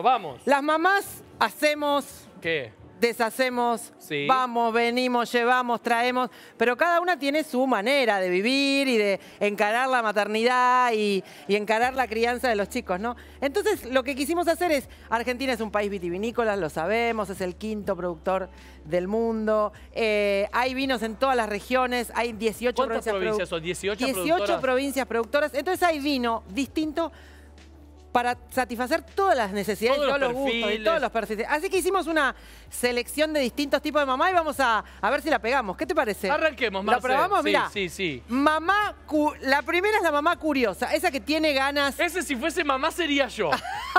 vamos. Las mamás hacemos... deshacemos, vamos, venimos, llevamos, traemos, pero cada una tiene su manera de vivir y de encarar la maternidad y, encarar la crianza de los chicos, ¿no? Entonces, lo que quisimos hacer es, Argentina es un país vitivinícola, lo sabemos, es el quinto productor del mundo, eh, hay vinos en todas las regiones, hay 18 provincias, 18, provincias productoras, entonces hay vino distinto para satisfacer todas las necesidades, todos, todos los, gustos y todos los perfiles. Así que hicimos una selección de distintos tipos de mamá y vamos a, ver si la pegamos. ¿Qué te parece? Arranquemos, mamá. ¿La probamos? Sí, Sí, sí. Mamá, la primera es la mamá curiosa, esa que tiene ganas... Ese si fuese mamá sería yo.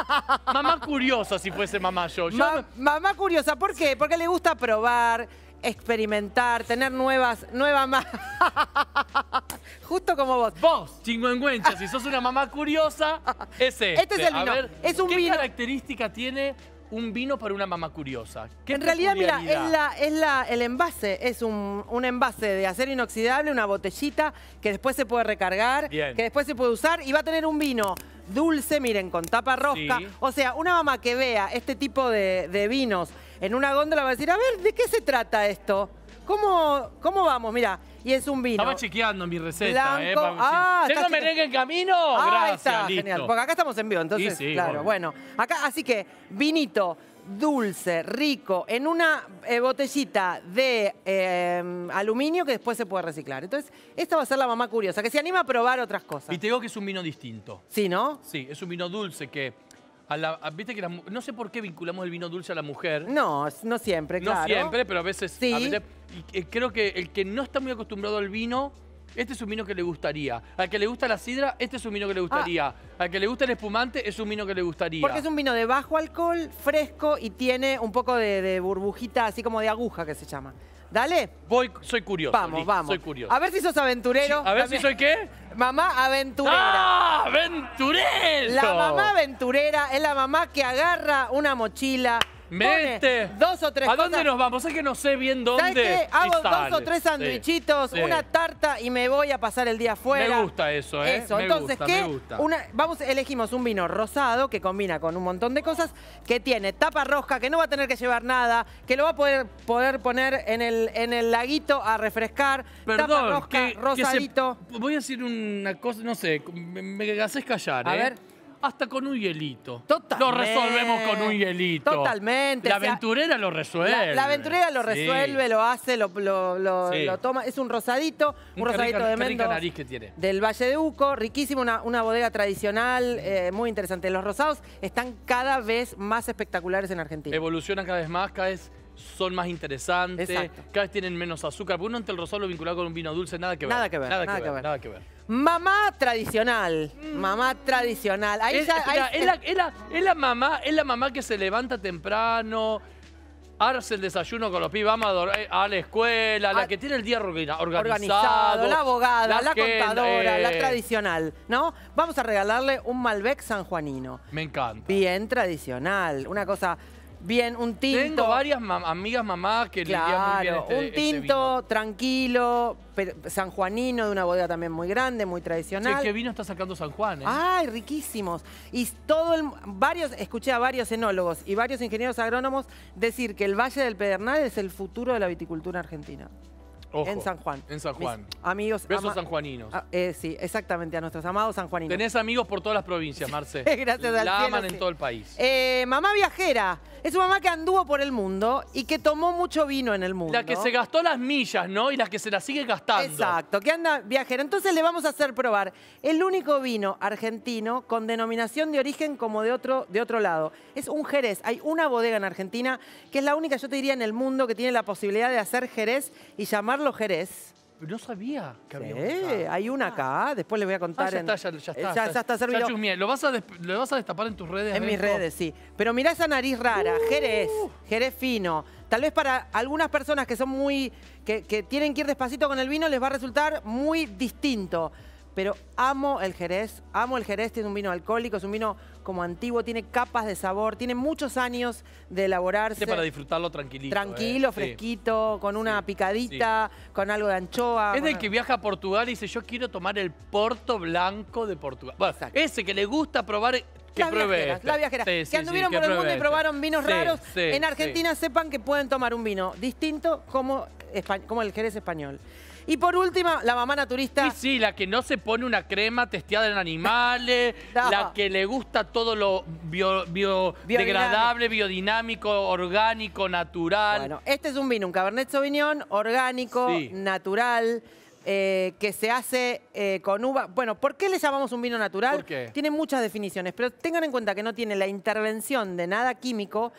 mamá curiosa si fuese mamá yo. Mamá curiosa, ¿por qué? Porque le gusta probar, experimentar, tener nuevas, nueva más. Justo como vos. Vos, chingüengüencha, si sos una mamá curiosa, ese. Este es este, el vino. ¿Qué característica tiene un vino para una mamá curiosa. en realidad, mira, es, la, es la, el envase, es un, envase de acero inoxidable, una botellita que después se puede recargar, que después se puede usar y va a tener un vino dulce, miren, con tapa rosca. O sea, una mamá que vea este tipo de, vinos en una góndola va a decir, a ver, ¿de qué se trata esto? ¿Cómo, cómo vamos? Mira, y es un vino. Estaba chequeando mi receta. ¿eh? Blanco. Eh, para... ah, ¿Tengo merengue camino? Ah, ahí está, genial. Porque acá estamos en vivo, entonces, claro. Bueno, acá, así que, vinito dulce, rico, en una eh, botellita de eh, aluminio que después se puede reciclar. Entonces, esta va a ser la mamá curiosa, que se anima a probar otras cosas. Y te digo que es un vino distinto. ¿Sí, no? Sí, es un vino dulce que... que no sé por qué vinculamos el vino dulce a la mujer. No, no siempre, claro. No siempre, pero a veces... Sí. y eh, creo que el que no está muy acostumbrado al vino este es un vino que le gustaría. Al que le gusta la sidra, este es un vino que le ah. gustaría. Al que le gusta el espumante, es un vino que le gustaría. Porque es un vino de bajo alcohol, fresco y tiene un poco de, burbujita, así como de aguja que se llama. Dale. Voy, soy curioso. Vamos, vamos. Soy curioso. A ver si sos aventurero. a ver si soy qué. Mamá aventurera. ¡Ah, aventurero! La mamá aventurera es la mamá que agarra una mochila Mete. dos o tres ¿A dónde nos vamos? Es que no sé bien dónde. Hago dos o tres sandwichitos, una tarta y me voy a pasar el día afuera. Me gusta eso, ¿eh? Eso. Me Entonces, gusta, ¿qué? Me gusta. Una, vamos, elegimos un vino rosado que combina con un montón de cosas, que tiene tapa roja, que no va a tener que llevar nada, que lo va a poder, poner en el, laguito a refrescar. Perdón, tapa rosca, rosadito. voy a decir una cosa, no sé, me, haces callar, ¿eh? A ver hasta con un hielito. Totalmente. Lo resolvemos con un hielito. Totalmente. La aventurera lo resuelve. La, aventurera lo resuelve, lo hace, lo, toma. Es un rosadito, un, rosadito de Mendoza. nariz tiene. Del Valle de Uco, riquísimo, una, bodega tradicional, eh, muy interesante. Los rosados están cada vez más espectaculares en Argentina. Evolucionan cada vez más, cada vez son más interesantes, cada vez tienen menos azúcar. Porque uno ante el rosado lo vinculado con un vino dulce, nada que ver. Nada que ver. Nada que ver. Mamá tradicional, mm. mamá tradicional. Ahí es, la, mamá, es la mamá que se levanta temprano, hace el desayuno con los pibes, vamos a, eh, la escuela, la ah. que tiene el día organizado. la abogada, la, contadora, la tradicional, ¿no? Vamos a regalarle un Malbec sanjuanino. Me encanta. Bien tradicional, una cosa Bien, un tinto. Tengo varias amigas mamás que claro, este, un este tinto tranquilo, sanjuanino de una bodega también muy grande, muy tradicional. Sí, qué vino está sacando San Juan, eh. Ay, riquísimos. Y todo escuché a varios enólogos y varios ingenieros agrónomos decir que el Valle del Pedernal es el futuro de la viticultura argentina en San Juan. En San Juan. amigos. Besos sanjuaninos. Ah, eh, sí, exactamente, a nuestros amados sanjuaninos. Tenés amigos por todas las provincias, Marce. Gracias al La aman en todo el país. Eh, mamá viajera. Es una mamá que anduvo por el mundo y que tomó mucho vino en el mundo. La que se gastó las millas, ¿no? Y las que se las sigue gastando. Exacto, que anda viajera. Entonces le vamos a hacer probar el único vino argentino con denominación de origen como de otro, de otro lado. Es un Jerez. Hay una bodega en Argentina que es la única, yo te diría, en el mundo que tiene la posibilidad de hacer Jerez y llamarlo. Jerez. No sabía que había hay una ah. acá, después le voy a ah, contar. ya, está, ya, está, ya, está, está servido. ¿lo, vas a destapar en tus redes? En mis redes, sí. Pero mirá esa nariz rara, uh. Jerez, Jerez fino. Tal vez para algunas personas que son muy. Que, que tienen que ir despacito con el vino les va a resultar muy distinto pero amo el Jerez. Amo el Jerez, tiene un vino alcohólico, es un vino como antiguo, tiene capas de sabor, tiene muchos años de elaborarse. para disfrutarlo tranquilito. ¿eh? Tranquilo, fresquito, con una picadita, con algo de anchoa. Es el que viaja a Portugal y dice, yo quiero tomar el Porto Blanco de Portugal. ese que le gusta probar... Que las pruebe viajeras, este. las que anduvieron por el mundo y este. probaron vinos raros. en Argentina sepan que pueden tomar un vino distinto como el Jerez español. Y por último, la mamá naturista. Sí, sí, la que no se pone una crema testeada en animales, la que le gusta todo lo biodegradable, biodinámico, orgánico, natural. Bueno, este es un vino, un Cabernet Sauvignon, orgánico, natural. Eh, que se hace eh, con uva. Bueno, ¿por qué le llamamos un vino natural? ¿Por Tiene muchas definiciones, pero tengan en cuenta que no tiene la intervención de nada químico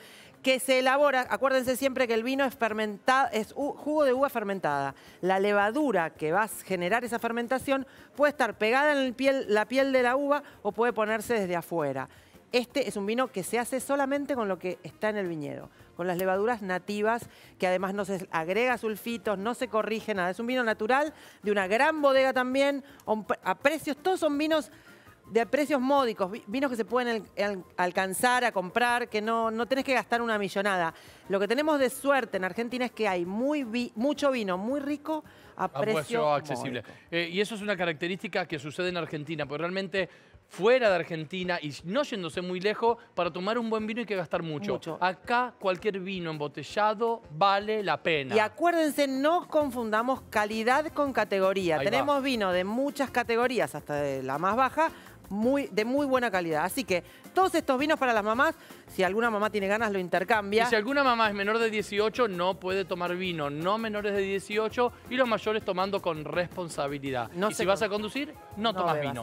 que se elabora, acuérdense siempre que el vino es, es jugo de uva fermentada. La levadura que va a generar esa fermentación puede estar pegada en la piel de la uva o puede ponerse desde afuera. Este es un vino que se hace solamente con lo que está en el viñedo, con las levaduras nativas, que además no se agrega sulfitos, no se corrige nada. Es un vino natural, de una gran bodega también, a precios, todos son vinos de precios módicos, vinos que se pueden alcanzar a comprar, que no, no tenés que gastar una millonada. Lo que tenemos de suerte en Argentina es que hay muy mucho vino muy rico a, precios precio, accesible. Eh, y eso es una característica que sucede en Argentina, porque realmente fuera de Argentina y no yéndose muy lejos, para tomar un buen vino hay que gastar mucho. Acá cualquier vino embotellado vale la pena. Y acuérdense, no confundamos calidad con categoría. Tenemos vino de muchas categorías, hasta de la más baja, muy, de muy buena calidad. Así que todos estos vinos para las mamás, si alguna mamá tiene ganas, lo intercambia. si alguna mamá es menor de 18, no puede tomar vino. No menores de 18 y los mayores tomando con responsabilidad. y si vas a conducir, no, tomas vino.